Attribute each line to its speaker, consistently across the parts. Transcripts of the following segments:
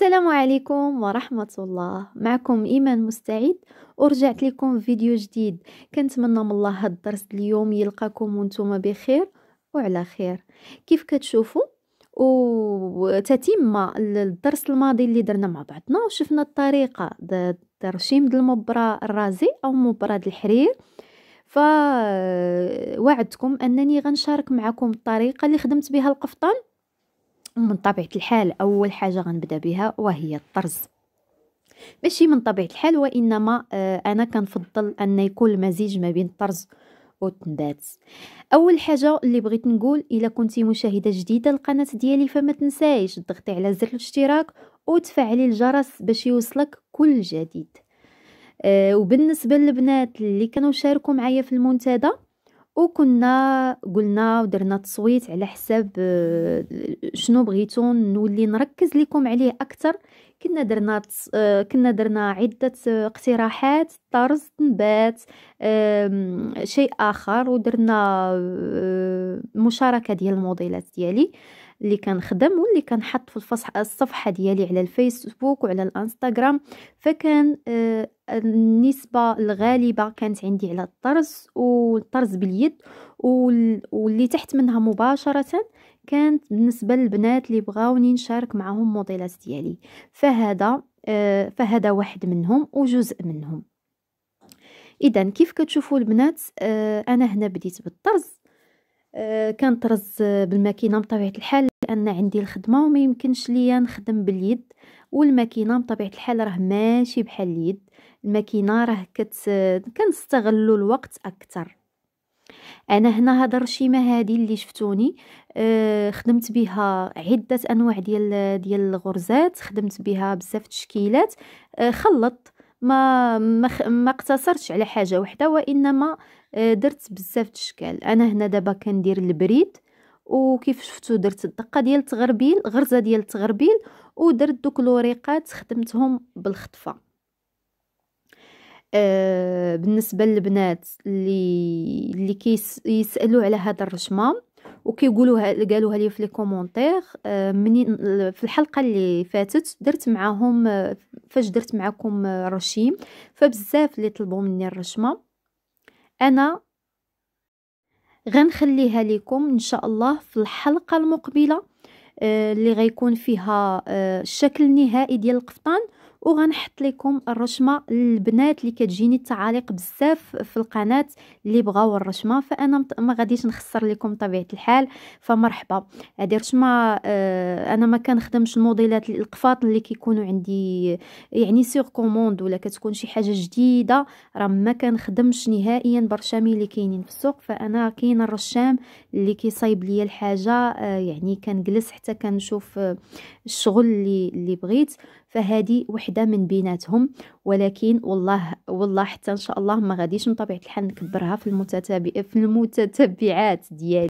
Speaker 1: السلام عليكم ورحمة الله معكم إيمان مستعد ورجعت لكم فيديو جديد كنتمنى من الله هاد الدرس اليوم يلقاكم وانتم بخير وعلى خير كيف كتشوفوا وتتم الدرس الماضي اللي درنا مع بعضنا وشفنا الطريقة ترشيم المبرة الرازي أو مبرة الحرير فوعدتكم أنني غنشارك معكم الطريقة اللي خدمت بها القفطان ومن طبيعة الحال أول حاجة غنبدأ بها وهي الطرز ماشي من طبيعة الحال وإنما آه، أنا كنفضل أن يكون مزيج ما بين الطرز والتنبات اول حاجه اللي بغيت نقول الا كنتي مشاهده جديده القناه ديالي فما تنسايش تضغطي على زر الاشتراك وتفعلي الجرس باش يوصلك كل جديد آه، وبالنسبه للبنات اللي كانوا شاركوا معايا في المنتدى وكنا قلنا ودرنا تصويت على حساب آه، شنو بغيتو نولي نركز لكم عليه اكثر كنا درنا تص... آه، كنا درنا عده آه، اقتراحات طرز نبات شيء اخر ودرنا مشاركه ديال الموديلات ديالي اللي كنخدم واللي كنحط في الصفحه ديالي على الفيسبوك وعلى الانستغرام فكان آه، النسبه الغالبه كانت عندي على الطرز والطرز باليد واللي تحت منها مباشره كانت بالنسبه للبنات اللي بغاوني نشارك معاهم موديلات ديالي فهذا آه، فهذا واحد منهم وجزء منهم اذا كيف كتشوفوا البنات آه، انا هنا بديت بالطرز آه، كنطرز بالماكينه بطبيعه الحال لان عندي الخدمه وما يمكنش ليا نخدم باليد والماكينه بطبيعه الحال راه ماشي بحال اليد الماكينه راه كت كنستغلوا الوقت اكثر انا هنا هاد الرشيمه هادي اللي شفتوني أه خدمت بها عده انواع ديال ديال الغرزات خدمت بها بزاف تشكيلات أه خلطت ما ما اقتصرتش على حاجه وحده وانما آه، درت بزاف تشكال انا هنا دابا كندير البريد وكيف شفتوا درت الدقه ديال التغربيل غرزه ديال التغربيل ودرت دوك الوريقات خدمتهم بالخطفه آه بالنسبه للبنات اللي اللي كيسالوا كيس على هذا الرشمه وكيقولوها قالوها لي في لي كومونتير آه، منين في الحلقه اللي فاتت درت معاهم آه، فاش درت معاكم الرشيم آه، فبزاف اللي طلبوا مني الرشمه انا غنخليها لكم ان شاء الله في الحلقه المقبله اللي غيكون فيها الشكل النهائي ديال القفطان وغنحط لكم الرشمه للبنات اللي كتجيني التعاليق بزاف في القناه اللي بغاو الرشمه فانا ما غاديش نخسر لكم طبيعه الحال فمرحبا هذه رشمه آه انا ما كنخدمش الموديلات القفاط اللي كيكونوا عندي يعني سيغ كوموند ولا كتكون شي حاجه جديده راه ما كنخدمش نهائيا برشامي اللي كاينين في السوق فانا كاين الرشام اللي كيصايب ليا الحاجه آه يعني كنجلس حتى كنشوف آه، الشغل اللي اللي بغيت فهذه وحده من بيناتهم ولكن والله والله حتى ان شاء الله ما غاديش بطبيعه الحال نكبرها في المتتابع في المتتبعات ديالي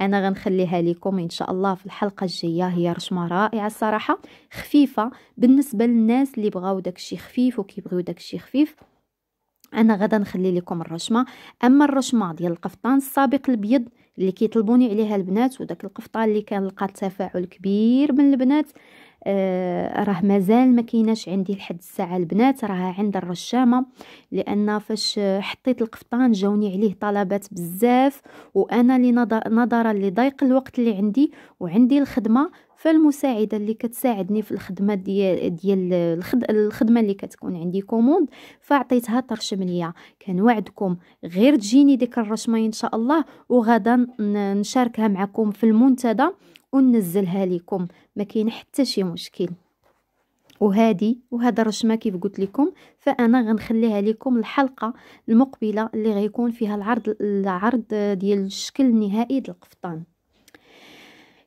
Speaker 1: انا غنخليها لكم ان شاء الله في الحلقه الجايه هي رشمه رائعه الصراحه خفيفه بالنسبه للناس اللي بغاو داكشي خفيف وكيبغيو داكشي خفيف انا غدا نخلي لكم الرشمه اما الرشمه ديال القفطان السابق الابيض اللي كيطلبوني عليها البنات وداك القفطان اللي كان لقى تفاعل كبير من البنات آه راه مازال ما كايناش عندي لحد الساعه البنات راه عند الرشامه لان فاش حطيت القفطان جاوني عليه طلبات بزاف وانا اللي نظرا لضيق الوقت اللي عندي وعندي الخدمه فالمساعده اللي كتساعدني في الخدمه ديال ديال الخدمه اللي كتكون عندي كوموند فعطيتها ترشم ليا كنوعدكم غير تجيني ديك الرشمه ان شاء الله وغدا نشاركها معكم في المنتدى وننزلها لكم ما كاين حتى شي مشكل وهذه وهذا الرشمه كيف قلت لكم فانا غنخليها لكم الحلقه المقبله اللي غيكون فيها العرض العرض ديال الشكل النهائي للقفطان القفطان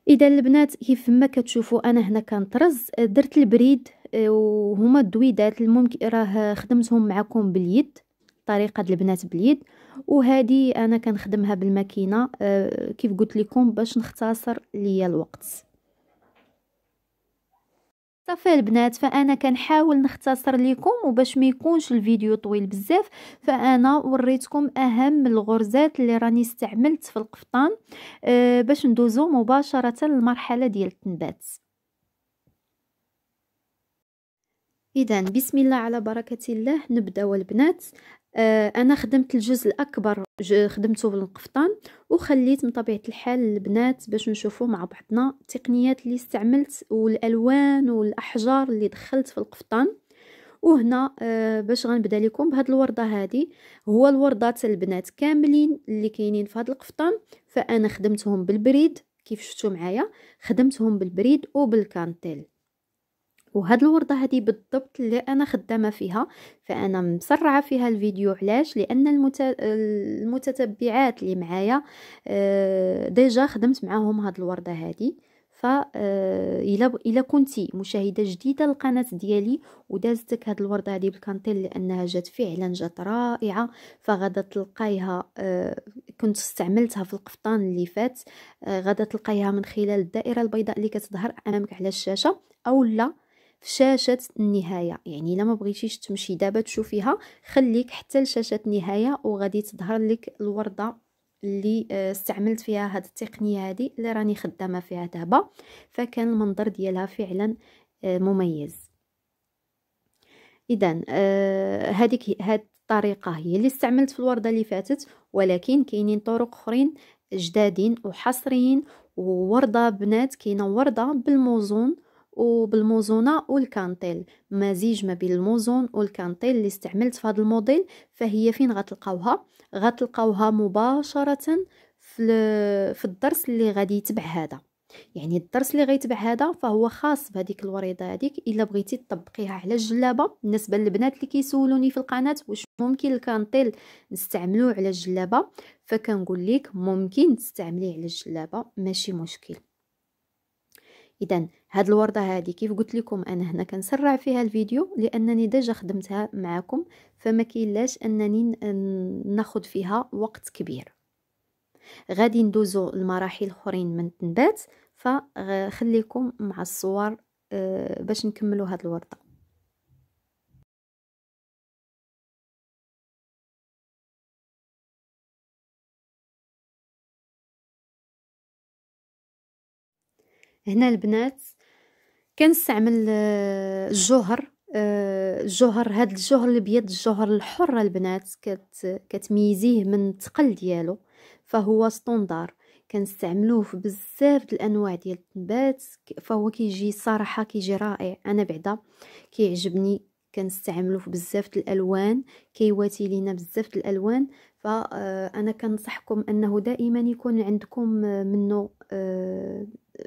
Speaker 1: اذا البنات كيف ما كتشوفوا انا هنا كنطرز درت البريد آه، وهما الدويدات الممكن راه خدمتهم معكم باليد طريقه البنات باليد وهذه انا كنخدمها بالماكينه آه، كيف قلت لكم باش نختصر ليا الوقت صافي البنات فانا كنحاول نختصر لكم وباش ما يكونش الفيديو طويل بزاف فانا وريتكم اهم الغرزات اللي راني استعملت في القفطان أه باش ندوزو مباشره للمرحله ديال التنبات اذا بسم الله على بركه الله نبداو البنات آه، انا خدمت الجزء الاكبر خدمته بالقفطان وخليت من طبيعه الحال البنات باش نشوفوا مع بعضنا التقنيات اللي استعملت والالوان والاحجار اللي دخلت في القفطان وهنا آه، باش غنبدا لكم بهاد الورده هادي هو الورده البنات كاملين اللي كاينين في هاد القفطان فانا خدمتهم بالبريد كيف شفتوا معايا خدمتهم بالبريد وبالكانتيل وهاد الورده هذه بالضبط اللي انا خدامه فيها فانا مسرعه فيها الفيديو علاش لان المت... المتتبعات اللي معايا آه، ديجا خدمت معاهم هاد الورده هذه ف آه، الى الا كنتي مشاهده جديده للقناه ديالي ودازتك هاد الورده هذه بالكانتيل لانها جات فعلا جات رائعه فغادا تلقايها آه، كنت استعملتها في القفطان اللي فات غادا تلقايها من خلال الدائره البيضاء اللي كتظهر امامك على الشاشه او لا في شاشة النهاية يعني إلا بغيتيش تمشي دابا تشوفيها خليك حتى لشاشة النهاية وغادي تظهر لك الوردة اللي آه، استعملت فيها هاد التقنية هادي اللي راني خدامة فيها دابا فكان المنظر ديالها فعلا آه، مميز اذا آه هذيك هاد الطريقه هي اللي استعملت في الورده اللي فاتت ولكن كاينين طرق اخرين جدادين وحصريين وورده بنات كاينه ورده بالموزون وبالموزونه والكانتيل مزيج ما بين الموزون والكانتيل اللي استعملت في هذا الموديل فهي فين غتلقاوها غتلقاوها مباشره في في الدرس اللي غادي يتبع هذا يعني الدرس اللي غيتبع هذا فهو خاص بهذيك الوريضه هذيك الا بغيتي تطبقيها على الجلابه بالنسبه للبنات اللي كيسولوني في القناه واش ممكن الكانتيل نستعملوه على الجلابه فكنقول لك ممكن تستعمليه على الجلابه ماشي مشكل اذا هاد الورده هادي كيف قلت لكم انا هنا كنسرع فيها الفيديو لانني ديجا خدمتها معكم فما كاينلاش انني ناخد فيها وقت كبير غادي ندوزو لمراحل اخرين من التنبات فخليكم مع الصور آه، باش نكملو هاد الورده هنا البنات كنستعمل آه، الجوهر آه، الجوهر هاد الجوهر الابيض الجوهر الحر البنات كت كتميزيه من الثقل ديالو فهو ستوندار كنستعملوه في بزاف د الانواع ديال النبات فهو كيجي صراحه كيجي رائع انا بعدا كيعجبني كنستعملو في بزاف د الالوان كيواتي لينا بزاف د الالوان فانا آه، كنصحكم انه دائما يكون عندكم منه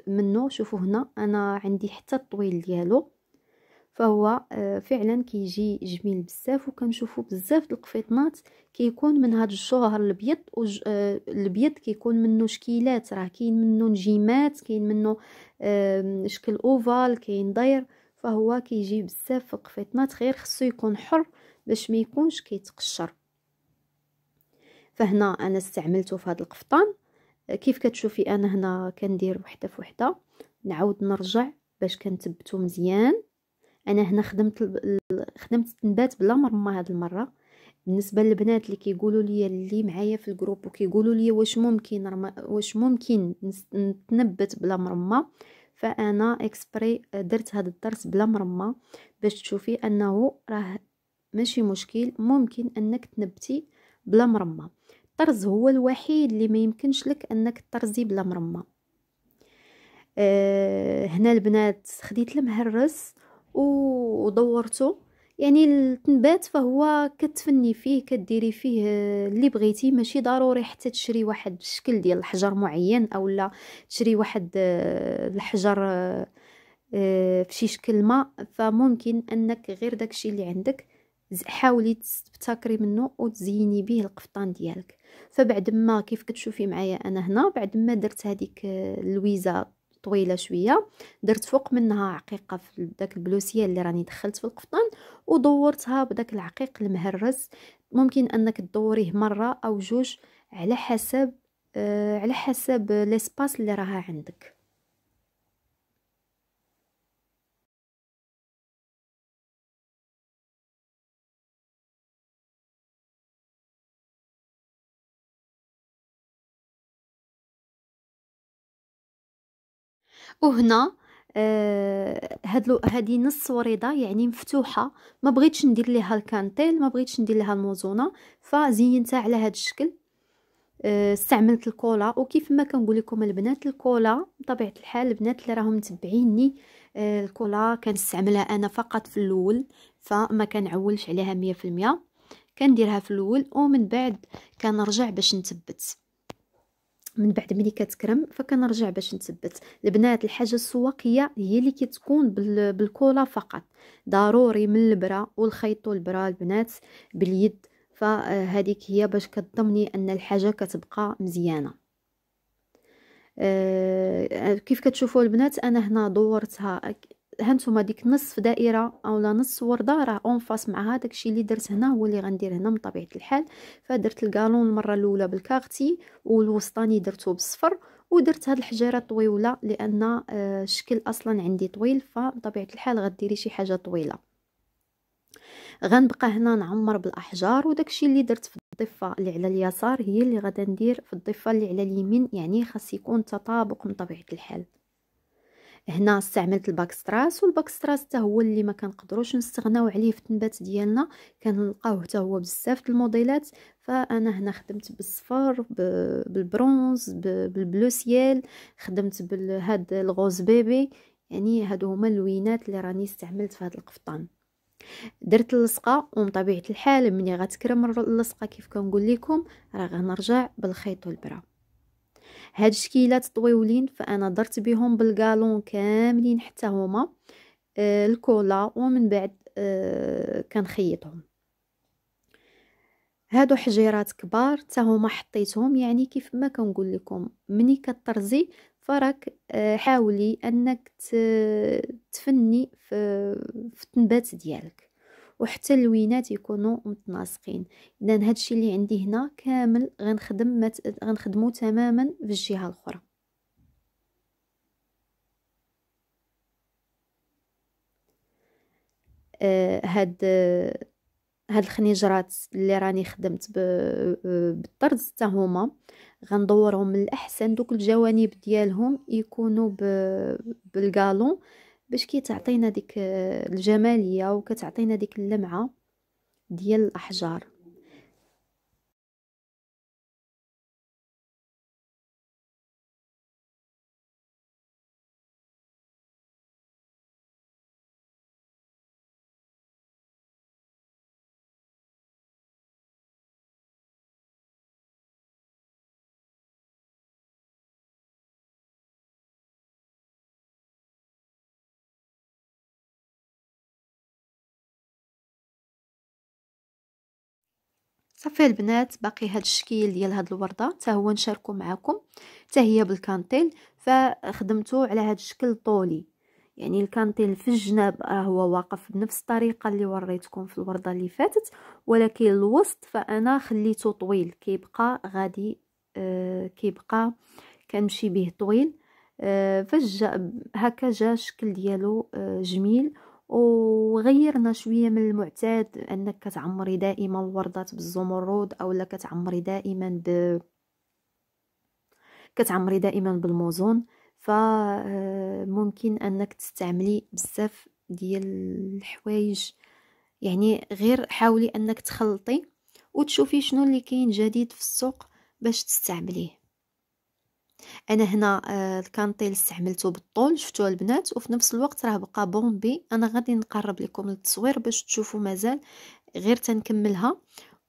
Speaker 1: منه شوفوا هنا انا عندي حتى الطويل ديالو فهو آه، فعلا كيجي جميل بزاف وكنشوفوا بزاف القفيطنات كيكون من هاد الشهر الابيض وج... آه، الابيض كيكون منه شكيلات راه كاين منه نجيمات كاين منه شكل اوفال كاين داير فهو كيجي بزاف في القفيطنات غير خصو يكون حر باش ما يكونش كيتقشر فهنا انا استعملته في هذا القفطان كيف كتشوفي انا هنا كندير وحده فوحده نعاود نرجع باش كنثبتو مزيان انا هنا خدمت خدمت التنبات بلا مرما هاد المره بالنسبه للبنات اللي كيقولوا لي اللي معايا في الجروب وكيقولوا لي واش ممكن رم... واش ممكن نتنبت بلا مرما فانا اكسبري درت هذا الدرس بلا مرما باش تشوفي انه راه ماشي مشكل ممكن انك تنبتي بلا مرما الطرز هو الوحيد اللي ما يمكنش لك انك ترزي بلا مرمى أه هنا البنات خديت المهرس ودورته يعني التنبات فهو كتفني فيه كديري فيه آه، اللي بغيتي ماشي ضروري حتى تشري واحد الشكل ديال الحجر معين او لا تشري واحد آه، الحجر آه، شي شكل ما فممكن انك غير داكشي اللي عندك حاولي تبتكري منه وتزيني به القفطان ديالك فبعد ما كيف كتشوفي معايا انا هنا بعد ما درت هذيك اللويزه آه، طويله شويه درت فوق منها عقيقه في داك البلوسيه اللي راني دخلت في القفطان ودورتها بداك العقيق المهرس ممكن انك تدوريه مره او جوج على حسب آه على حسب ليسباس اللي راها عندك وهنا آه هاد هادي نص وريضه يعني مفتوحه ما بغيتش ندير ليها الكانتيل ما بغيتش ندير ليها الموزونه فزينتها على هاد الشكل آه استعملت الكولا وكيف ما كنقول لكم البنات الكولا بطبيعه الحال البنات اللي راهم متبعيني آه الكولا كنستعملها انا فقط في الاول فما كنعولش عليها 100% كنديرها في الاول ومن بعد كنرجع باش نثبت من بعد ملي كتكرم فكنرجع باش نثبت البنات الحاجه السواقيه هي اللي كتكون بالكولا فقط ضروري من البره والخيط والبره البنات باليد فهذيك هي باش كتضمني ان الحاجه كتبقى مزيانه آه، كيف كتشوفوا البنات انا هنا دورتها هانتوما ديك نصف دائره اولا نص ورده راه اون فاس مع هذاك الشيء اللي درت هنا هو اللي غندير هنا من طبيعه الحال فدرت الكالون المره الاولى بالكاغتي والوسطاني درته بالصفر ودرت هاد الحجيره طويله لان آه، الشكل اصلا عندي طويل فبطبيعه الحال غديري شي حاجه طويله غنبقى هنا نعمر بالاحجار وداكشي اللي درت في الضفه اللي على اليسار هي اللي غادا ندير في الضفه اللي على اليمين يعني خاص يكون تطابق من طبيعه الحال هنا استعملت الباكستراس والباكستراس حتى هو اللي ما كنقدروش نستغناو عليه في التنبات ديالنا كنلقاوه حتى هو بزاف الموديلات فانا هنا خدمت بالصفر بالبرونز بالبلوسييل خدمت بهاد الغوز بيبي يعني هادو هما اللوينات اللي راني استعملت في هاد القفطان درت اللصقه ومن طبيعه الحال ملي غتكرم اللصقه كيف كنقول لكم راه غنرجع بالخيط والبره هاد الشكيلات طويولين فانا درت بهم بالكالون كاملين حتى هما آه، الكولا ومن بعد آه، كنخيطهم هادو حجيرات كبار حتى هما حطيتهم يعني كيف ما كنقول لكم مني كترزي فراك آه، حاولي انك تفني في التنبات ديالك وحتى اللوينات يكونوا متناسقين اذا هذا الشيء اللي عندي هنا كامل غنخدم مت... غنخدمو تماما في الجهه الاخرى آه هاد آه هاد الخنيجرات اللي راني خدمت ب... بالطرز حتى هما غندورهم من الاحسن دوك الجوانب ديالهم يكونوا بالكالون باش آه، كتعطينا ديك الجماليه وكتعطينا ديك اللمعه ديال الاحجار صافي البنات باقي هاد الشكل ديال هاد الورده حتى هو نشاركو معكم حتى هي بالكانتيل فخدمتو على هاد الشكل طولي يعني الكانتيل في الجناب راه هو واقف بنفس الطريقه اللي وريتكم في الورده اللي فاتت ولكن الوسط فانا خليته طويل كيبقى غادي آه كيبقى كنمشي به طويل آه فجا هكا جا الشكل ديالو آه جميل وغيرنا شويه من المعتاد انك كتعمري دائما الوردات بالزمرد اولا كتعمري دائما ب كتعمري دائما بالموزون فممكن آه، انك تستعملي بزاف ديال الحوايج يعني غير حاولي انك تخلطي وتشوفي شنو اللي كاين جديد في السوق باش تستعمليه انا هنا آه، الكانطيل استعملته بالطول شفتوها البنات وفي نفس الوقت راه بقى بومبي انا غادي نقرب لكم التصوير باش تشوفوا مازال غير تنكملها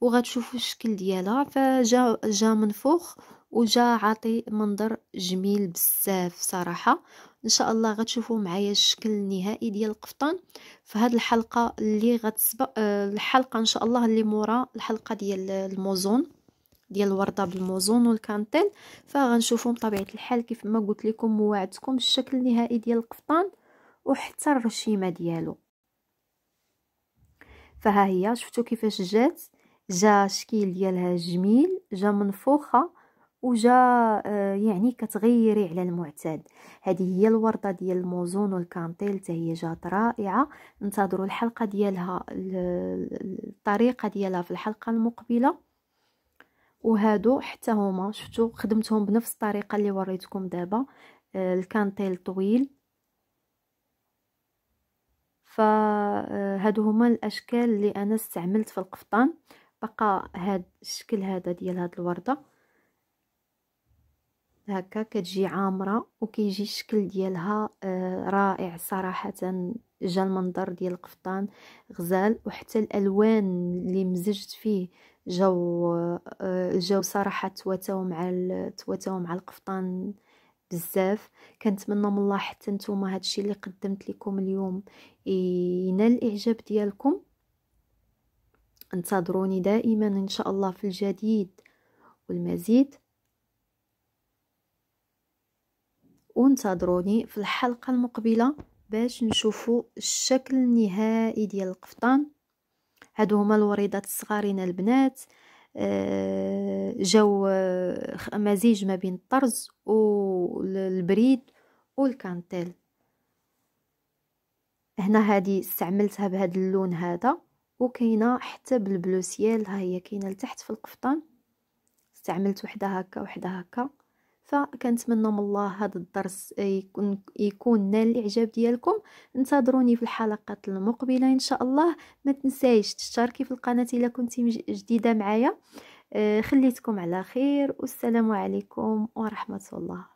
Speaker 1: وغتشوفوا الشكل ديالها فجا جا منفوخ وجا عاطي منظر جميل بزاف صراحه ان شاء الله غتشوفوا معايا الشكل النهائي ديال القفطان فهاد الحلقه اللي غتسبق آه، الحلقه ان شاء الله اللي مورا الحلقه ديال الموزون ديال الورده بالموزون والكانتيل فغنشوفو بطبيعه الحال كيف ما قلت لكم وعدتكم الشكل النهائي ديال القفطان وحتى الرشيمه ديالو فها هي شفتوا كيفاش جات جا الشكل ديالها جميل جا منفوخه وجا آه، يعني كتغيري على المعتاد هذه هي الورده ديال الموزون والكانتيل حتى هي جات رائعه انتظروا الحلقه ديالها الطريقه ديالها في الحلقه المقبله وهادو حتى هما شفتو خدمتهم بنفس الطريقه اللي وريتكم دابا آه، الكانتيل طويل فهادو آه، هما الاشكال اللي انا استعملت في القفطان بقى هاد الشكل هذا ديال هاد الورده هكا كتجي عامره وكيجي الشكل ديالها آه، رائع صراحه جا المنظر ديال القفطان غزال وحتى الالوان اللي مزجت فيه جو آه، جو صراحه تواتاو مع تواتاو مع القفطان بزاف كنتمنى من الله حتى نتوما الشيء اللي قدمت لكم اليوم ينال الاعجاب ديالكم انتظروني دائما ان شاء الله في الجديد والمزيد وانتظروني في الحلقه المقبله باش نشوفوا الشكل النهائي ديال القفطان هادو هما الوريضات الصغارين البنات آه، جاو مزيج ما بين الطرز والبريد والكانتيل هنا هادي استعملتها بهاد اللون هذا وكاينه حتى بالبلوسيال ها هي كاينه لتحت في القفطان استعملت وحده هكا وحده هكا فكنتمنى من الله هذا الدرس يكون يكون نال الاعجاب ديالكم انتظروني في الحلقات المقبله ان شاء الله ما تنسايش تشتركي في القناه الا كنتي جديده معايا آه، خليتكم على خير والسلام عليكم ورحمه الله